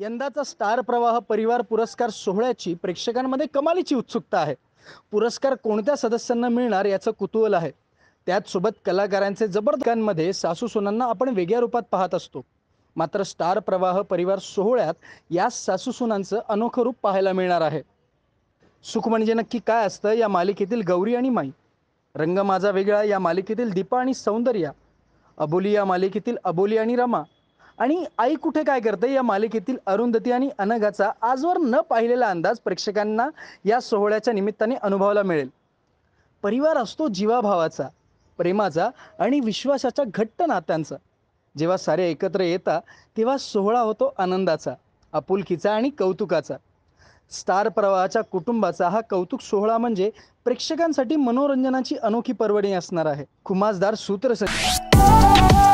यंदाचा स्टार प्रवाह परिवार पुरस्कार सोहळ्याची प्रेक्षकांमध्ये कमालीची उत्सुकता आहे पुरस्कार कोणत्या सदस्यांना मिळणार याचं कुतूहल आहे त्याचसोबत कलाकारांचे जबरदस्तांमध्ये सासू सुनांना आपण वेगळ्या रूपात पाहत असतो मात्र स्टार प्रवाह परिवार सोहळ्यात या सासू सुनांचं अनोखं रूप पाहायला मिळणार आहे सुख म्हणजे नक्की काय असतं या मालिकेतील गौरी आणि माई रंग माझा वेगळा या मालिकेतील दीपा आणि सौंदर्या अबोली या मालिकेतील अबोली आणि रमा आणि आई कुठे काय करते या मालिकेतील अरुंधती आणि अनघाचा आजवर न पाहिलेला अंदाज प्रेक्षकांना या सोहळ्याच्या निमित्ताने अनुभवायला मिळेल परिवार असतो जीवाभावाचा प्रेमाचा आणि विश्वासाचा घट्ट नात्यांचा जेव्हा सारे एकत्र येतात तेव्हा सोहळा होतो आनंदाचा आपुलकीचा आणि कौतुकाचा स्टार प्रवाहाच्या कुटुंबाचा हा कौतुक सोहळा म्हणजे प्रेक्षकांसाठी मनोरंजनाची अनोखी पर्वणी असणार आहे खुमासदार सूत्रसंच